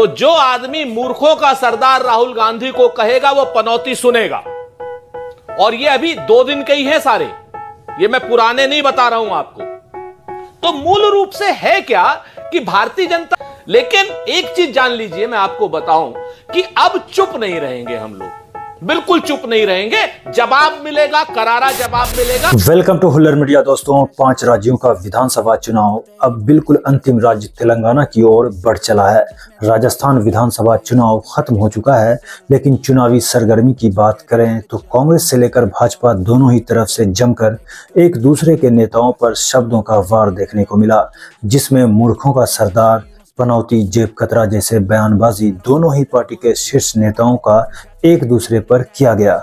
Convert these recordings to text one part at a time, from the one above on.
तो जो आदमी मूर्खों का सरदार राहुल गांधी को कहेगा वो पनौती सुनेगा और ये अभी दो दिन के ही है सारे ये मैं पुराने नहीं बता रहा हूं आपको तो मूल रूप से है क्या कि भारतीय जनता लेकिन एक चीज जान लीजिए मैं आपको बताऊं कि अब चुप नहीं रहेंगे हम लोग बिल्कुल चुप नहीं रहेंगे जवाब मिलेगा करारा जवाब मिलेगा वेलकम टू हुलर मीडिया दोस्तों पांच राज्यों का विधानसभा चुनाव अब बिल्कुल अंतिम राज्य तेलंगाना की ओर बढ़ चला है राजस्थान विधानसभा चुनाव खत्म हो चुका है लेकिन चुनावी सरगर्मी की बात करें तो कांग्रेस से लेकर भाजपा दोनों ही तरफ से जमकर एक दूसरे के नेताओं पर शब्दों का वार देखने को मिला जिसमें मूर्खों का सरदार पनौती जेब कतरा जैसे बयानबाजी दोनों ही पार्टी के शीर्ष नेताओं का एक दूसरे पर किया गया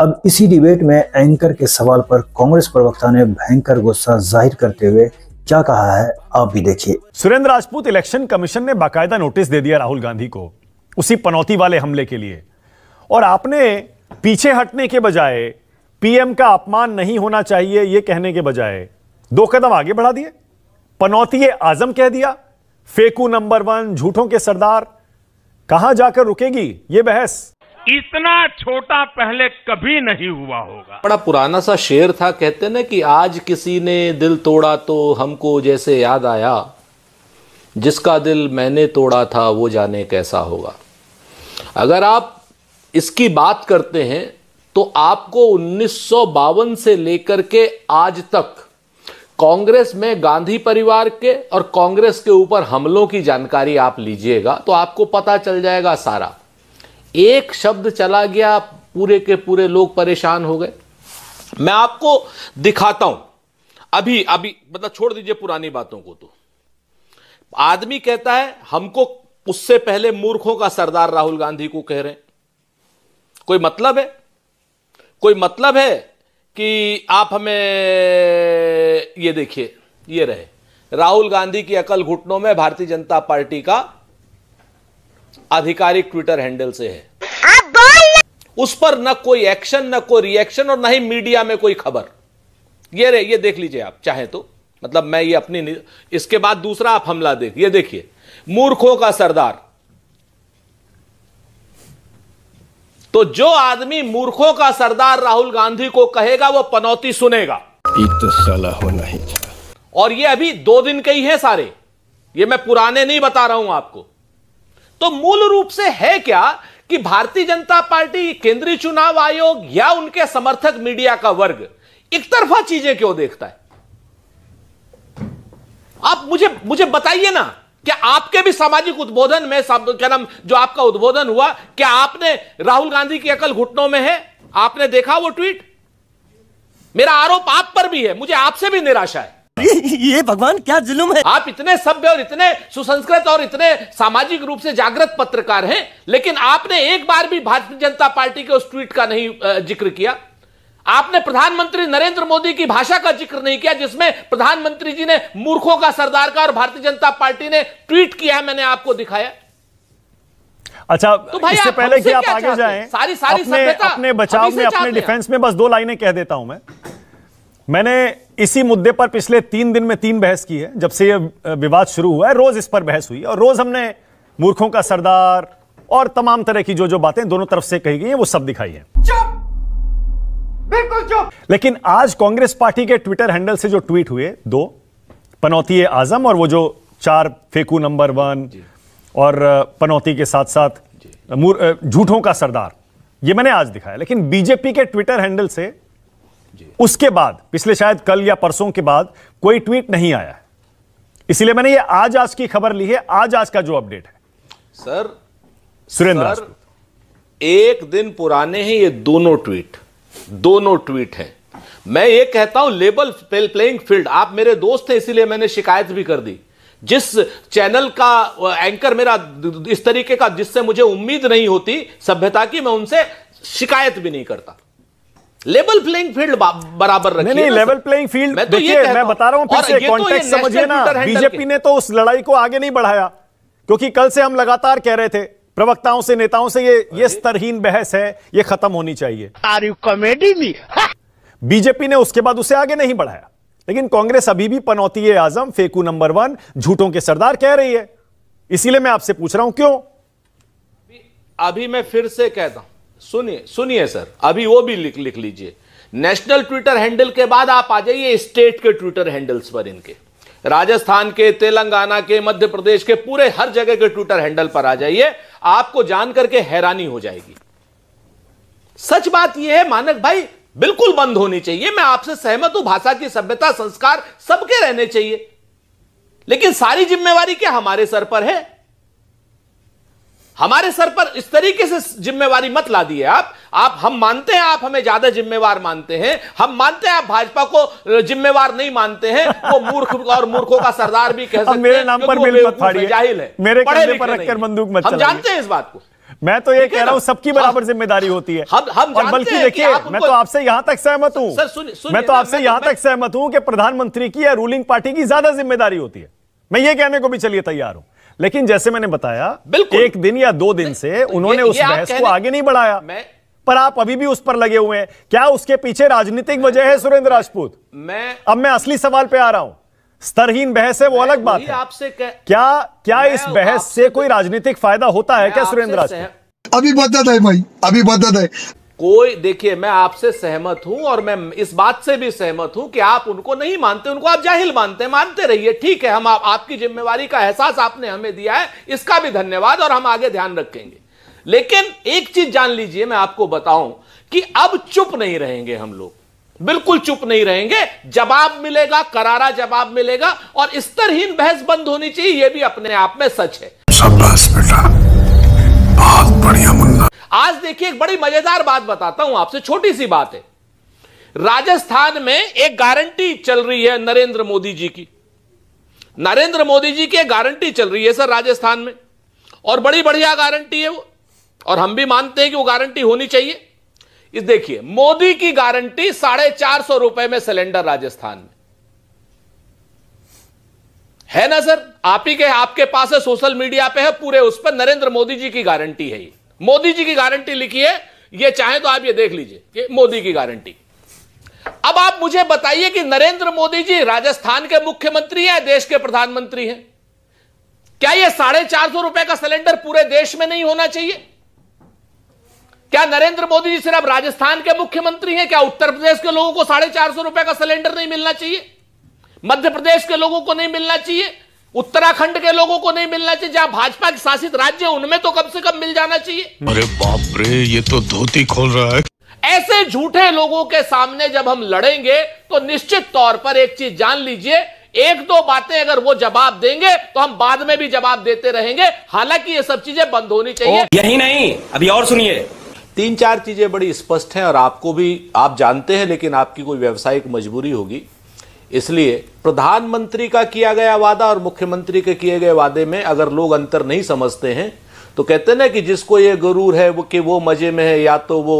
अब इसी डिबेट में एंकर के सवाल पर कांग्रेस प्रवक्ता ने भयंकर गुस्सा जाहिर करते हुए क्या कहा है आप भी देखिए सुरेंद्र राजपूत इलेक्शन कमीशन ने बाकायदा नोटिस दे दिया राहुल गांधी को उसी पनौती वाले हमले के लिए और आपने पीछे हटने के बजाय पीएम का अपमान नहीं होना चाहिए यह कहने के बजाय दो कदम आगे बढ़ा दिए पनौती आजम कह दिया फेकू नंबर वन झूठों के सरदार कहां जाकर रुकेगी ये बहस इतना छोटा पहले कभी नहीं हुआ होगा बड़ा पुराना सा शेर था कहते ना कि आज किसी ने दिल तोड़ा तो हमको जैसे याद आया जिसका दिल मैंने तोड़ा था वो जाने कैसा होगा अगर आप इसकी बात करते हैं तो आपको उन्नीस से लेकर के आज तक कांग्रेस में गांधी परिवार के और कांग्रेस के ऊपर हमलों की जानकारी आप लीजिएगा तो आपको पता चल जाएगा सारा एक शब्द चला गया पूरे के पूरे लोग परेशान हो गए मैं आपको दिखाता हूं अभी अभी मतलब छोड़ दीजिए पुरानी बातों को तो आदमी कहता है हमको उससे पहले मूर्खों का सरदार राहुल गांधी को कह रहे हैं कोई मतलब है कोई मतलब है कि आप हमें ये देखिए ये रहे राहुल गांधी की अकल घुटनों में भारतीय जनता पार्टी का आधिकारिक ट्विटर हैंडल से है उस पर न कोई एक्शन न कोई रिएक्शन और न ही मीडिया में कोई खबर ये रहे ये देख लीजिए आप चाहे तो मतलब मैं ये अपनी इसके बाद दूसरा आप हमला देख ये देखिए मूर्खों का सरदार तो जो आदमी मूर्खों का सरदार राहुल गांधी को कहेगा वो पनौती सुनेगा तो सलाह होना ही और ये अभी दो दिन के ही है सारे ये मैं पुराने नहीं बता रहा हूं आपको तो मूल रूप से है क्या कि भारतीय जनता पार्टी केंद्रीय चुनाव आयोग या उनके समर्थक मीडिया का वर्ग एक तरफा चीजें क्यों देखता है आप मुझे मुझे बताइए ना क्या आपके भी सामाजिक उद्बोधन में क्या नाम जो आपका उद्बोधन हुआ क्या आपने राहुल गांधी की अकल घुटनों में है आपने देखा वो ट्वीट मेरा आरोप आप पर भी है मुझे आपसे भी निराशा है ये, भगवान क्या जुलूम है आप इतने सभ्य और इतने सुसंस्कृत और इतने सामाजिक रूप से जागृत पत्रकार हैं लेकिन आपने एक बार भी भारतीय जनता पार्टी के उस ट्वीट का नहीं जिक्र किया आपने प्रधानमंत्री नरेंद्र मोदी की भाषा का जिक्र नहीं किया जिसमें प्रधानमंत्री जी ने मूर्खों का सरदार का और भारतीय जनता पार्टी ने ट्वीट किया है मैंने आपको दिखाया अच्छा तो इससे पहले कि आप आगे जाएं सारी सारी अपने, अपने बचाव में अपने डिफेंस में बस दो लाइनें कह देता हूं मैं मैंने इसी मुद्दे पर पिछले तीन दिन में तीन बहस की है जब से यह विवाद शुरू हुआ है रोज इस पर बहस हुई और रोज हमने मूर्खों का सरदार और तमाम तरह की जो जो बातें दोनों तरफ से कही गई है वो सब दिखाई है बिल्कुल लेकिन आज कांग्रेस पार्टी के ट्विटर हैंडल से जो ट्वीट हुए दो पनौती आजम और वो जो चार फेकू नंबर वन और पनौती के साथ साथ झूठों का सरदार ये मैंने आज दिखाया लेकिन बीजेपी के ट्विटर हैंडल से उसके बाद पिछले शायद कल या परसों के बाद कोई ट्वीट नहीं आया है इसीलिए मैंने ये आज आज की खबर ली है आज आज का जो अपडेट है सर सुरेंद्र सर, एक दिन पुराने हैं ये दोनों ट्वीट दोनों ट्वीट हैं मैं ये कहता हूं लेबल प्लेइंग फील्ड आप मेरे दोस्त हैं इसीलिए मैंने शिकायत भी कर दी जिस चैनल का एंकर मेरा इस तरीके का जिससे मुझे उम्मीद नहीं होती सभ्यता की मैं उनसे शिकायत भी नहीं करता लेवल प्लेइंग फील्ड बराबर रखिए नहीं, नहीं लेवल प्लेइंग फील्ड मैं तो ये मैं बता रहा हूं कॉन्टेक्ट तो समझिए ना बीजेपी ने तो उस लड़ाई को आगे नहीं बढ़ाया क्योंकि कल से हम लगातार कह रहे थे प्रवक्ताओं से नेताओं से ये ये स्तरहीन बहस है ये खत्म होनी चाहिए आर यू कॉमेडी बीजेपी ने उसके बाद उसे आगे नहीं बढ़ाया लेकिन कांग्रेस अभी भी पनौती आजम फेकू नंबर वन झूठों के सरदार कह रही है इसीलिए मैं आपसे पूछ रहा हूं क्यों अभी मैं फिर से कहता हूं सुनिए सुनिए सर अभी वो भी लिख लिख लीजिए नेशनल ट्विटर हैंडल के बाद आप आ जाइए स्टेट के ट्विटर हैंडल्स पर इनके राजस्थान के तेलंगाना के मध्य प्रदेश के पूरे हर जगह के ट्विटर हैंडल पर आ जाइए आपको जानकर के हैरानी हो जाएगी सच बात यह है मानक भाई बिल्कुल बंद होनी चाहिए मैं आपसे सहमत हूं भाषा की सभ्यता संस्कार सबके रहने चाहिए लेकिन सारी जिम्मेवारी क्या हमारे सर पर है हमारे सर पर इस तरीके से जिम्मेवारी मत ला दिए आप आप हम मानते हैं आप हमें ज्यादा जिम्मेवार मानते हैं हम मानते हैं आप भाजपा को जिम्मेवार नहीं मानते हैं वो मूर्ख और मूर्खों का सरदार भी कह सकते हैं मेरे नाम पर मत जाहिल है मेरे पर रखकर बंदूक मत हम जानते हैं इस बात को मैं तो ये कह रहा हूँ सबकी बराबर हाँ। जिम्मेदारी होती है हम हम और बल्कि देखिए मैं तो आपसे यहां तक सहमत हूँ मैं तो आपसे यहां तक सहमत हूँ कि प्रधानमंत्री की या रूलिंग पार्टी की ज्यादा जिम्मेदारी होती है मैं ये कहने को भी चलिए तैयार हूँ लेकिन जैसे मैंने बताया एक दिन या दो दिन से उन्होंने उस बहस को आगे नहीं बढ़ाया पर आप अभी भी उस पर लगे हुए हैं क्या उसके पीछे राजनीतिक वजह है सुरेंद्र राजपूत मैं अब मैं असली सवाल पे आ रहा हूं स्तरहीन बहस है वो अलग बात है आपसे क्या क्या इस बहस से कोई राजनीतिक फायदा होता है क्या सुरेंद्र अभी मदद है भाई अभी मदद है कोई देखिए मैं आपसे सहमत हूं और मैं इस बात से भी सहमत हूं कि आप उनको नहीं मानते उनको आप जाहिल मानते हैं मानते रहिए ठीक है हम आप, आपकी जिम्मेवारी का एहसास आपने हमें दिया है इसका भी धन्यवाद और हम आगे ध्यान रखेंगे लेकिन एक चीज जान लीजिए मैं आपको बताऊं कि अब चुप नहीं रहेंगे हम लोग बिल्कुल चुप नहीं रहेंगे जवाब मिलेगा करारा जवाब मिलेगा और स्तरहीन बहस बंद होनी चाहिए यह भी अपने आप में सच है बेटा बहुत बढ़िया मुन्ना आज देखिए एक बड़ी मजेदार बात बताता हूं आपसे छोटी सी बात है राजस्थान में एक गारंटी चल रही है नरेंद्र मोदी जी की नरेंद्र मोदी जी की गारंटी चल रही है सर राजस्थान में और बड़ी बढ़िया गारंटी है वो और हम भी मानते हैं कि वो गारंटी होनी चाहिए इस देखिए मोदी की गारंटी साढ़े चार सौ रुपए में सिलेंडर राजस्थान में है ना सर आप ही के आपके पास है सोशल मीडिया पे है पूरे उस पर नरेंद्र मोदी जी की गारंटी है मोदी जी की गारंटी लिखी है ये चाहे तो आप ये देख लीजिए ये मोदी की गारंटी अब आप मुझे बताइए कि नरेंद्र मोदी जी राजस्थान के मुख्यमंत्री हैं देश के प्रधानमंत्री हैं क्या ये साढ़े चार सौ रुपए का सिलेंडर पूरे देश में नहीं होना चाहिए क्या नरेंद्र मोदी जी सिर्फ राजस्थान के मुख्यमंत्री हैं क्या उत्तर प्रदेश के लोगों को साढ़े चार सौ रुपए का सिलेंडर नहीं मिलना चाहिए मध्य प्रदेश के लोगों को नहीं मिलना चाहिए उत्तराखंड के लोगों को नहीं मिलना चाहिए जहां भाजपा के शासित राज्य उनमें तो कम से कम मिल जाना चाहिए अरे बाप रे ये तो धोती खोल रहा है ऐसे झूठे लोगों के सामने जब हम लड़ेंगे तो निश्चित तौर पर एक चीज जान लीजिए एक दो बातें अगर वो जवाब देंगे तो हम बाद में भी जवाब देते रहेंगे हालांकि ये सब चीजें बंद होनी चाहिए यही नहीं अभी और सुनिए तीन चार चीज़ें बड़ी स्पष्ट हैं और आपको भी आप जानते हैं लेकिन आपकी कोई व्यावसायिक मजबूरी होगी इसलिए प्रधानमंत्री का किया गया वादा और मुख्यमंत्री के किए गए वादे में अगर लोग अंतर नहीं समझते हैं तो कहते ना कि जिसको ये गुरूर है वो कि वो मज़े में है या तो वो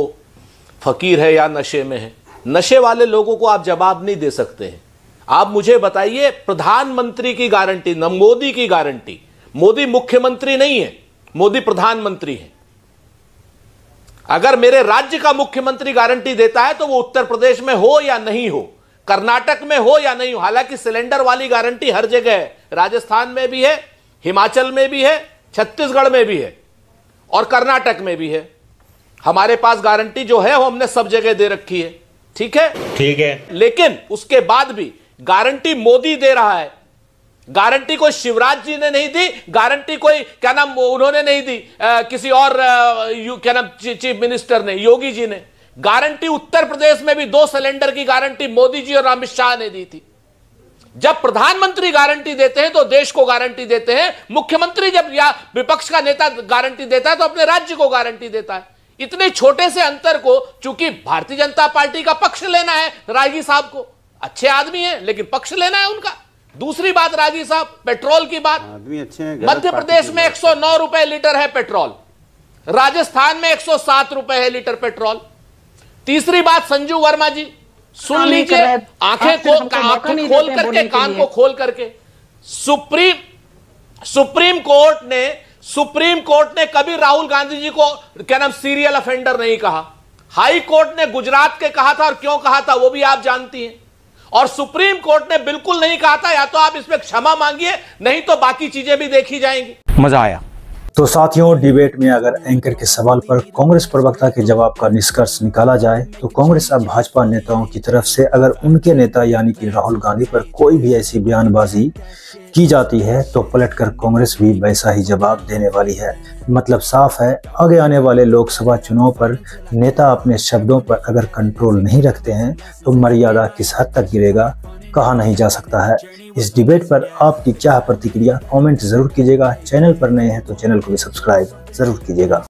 फकीर है या नशे में है नशे वाले लोगों को आप जवाब नहीं दे सकते हैं आप मुझे बताइए प्रधानमंत्री की गारंटी न मोदी की गारंटी मोदी मुख्यमंत्री नहीं है मोदी प्रधानमंत्री हैं अगर मेरे राज्य का मुख्यमंत्री गारंटी देता है तो वो उत्तर प्रदेश में हो या नहीं हो कर्नाटक में हो या नहीं हो हालांकि सिलेंडर वाली गारंटी हर जगह है राजस्थान में भी है हिमाचल में भी है छत्तीसगढ़ में भी है और कर्नाटक में भी है हमारे पास गारंटी जो है वो हमने सब जगह दे रखी है ठीक है ठीक है लेकिन उसके बाद भी गारंटी मोदी दे रहा है गारंटी कोई शिवराज जी ने नहीं दी गारंटी कोई क्या नाम उन्होंने नहीं दी आ, किसी और आ, यू, क्या नाम चीफ मिनिस्टर ने योगी जी ने गारंटी उत्तर प्रदेश में भी दो सिलेंडर की गारंटी मोदी जी और अमित शाह ने दी थी जब प्रधानमंत्री गारंटी देते हैं तो देश को गारंटी देते हैं मुख्यमंत्री जब या विपक्ष का नेता गारंटी देता है तो अपने राज्य को गारंटी देता है इतने छोटे से अंतर को चूंकि भारतीय जनता पार्टी का पक्ष लेना है रागी साहब को अच्छे आदमी है लेकिन पक्ष लेना है उनका दूसरी बात राजी साहब पेट्रोल की बात आदमी अच्छे हैं मध्य प्रदेश में 109 रुपए लीटर है पेट्रोल राजस्थान में 107 रुपए है लीटर पेट्रोल तीसरी बात संजू वर्मा जी सुन लीजिए आंखें आंखें खोल करके कान को खोल करके सुप्रीम सुप्रीम कोर्ट ने सुप्रीम कोर्ट ने कभी राहुल गांधी जी को क्या नाम सीरियल अफेंडर नहीं कहा हाई कोर्ट ने गुजरात के कहा था और क्यों कहा था वो भी आप जानती हैं और सुप्रीम कोर्ट ने बिल्कुल नहीं कहा था या तो आप इसमें क्षमा मांगिए नहीं तो बाकी चीजें भी देखी जाएंगी मजा आया तो साथियों डिबेट में अगर एंकर के सवाल पर कांग्रेस प्रवक्ता के जवाब का निष्कर्ष निकाला जाए तो कांग्रेस अब भाजपा नेताओं की तरफ से अगर उनके नेता यानी कि राहुल गांधी पर कोई भी ऐसी बयानबाजी की जाती है तो पलटकर कांग्रेस भी वैसा ही जवाब देने वाली है मतलब साफ है आगे आने वाले लोकसभा चुनाव पर नेता अपने शब्दों पर अगर कंट्रोल नहीं रखते हैं तो मर्यादा किस हद तक गिरेगा कहा नहीं जा सकता है इस डिबेट पर आपकी क्या प्रतिक्रिया कमेंट जरूर कीजिएगा चैनल पर नए हैं तो चैनल को भी सब्सक्राइब जरूर कीजिएगा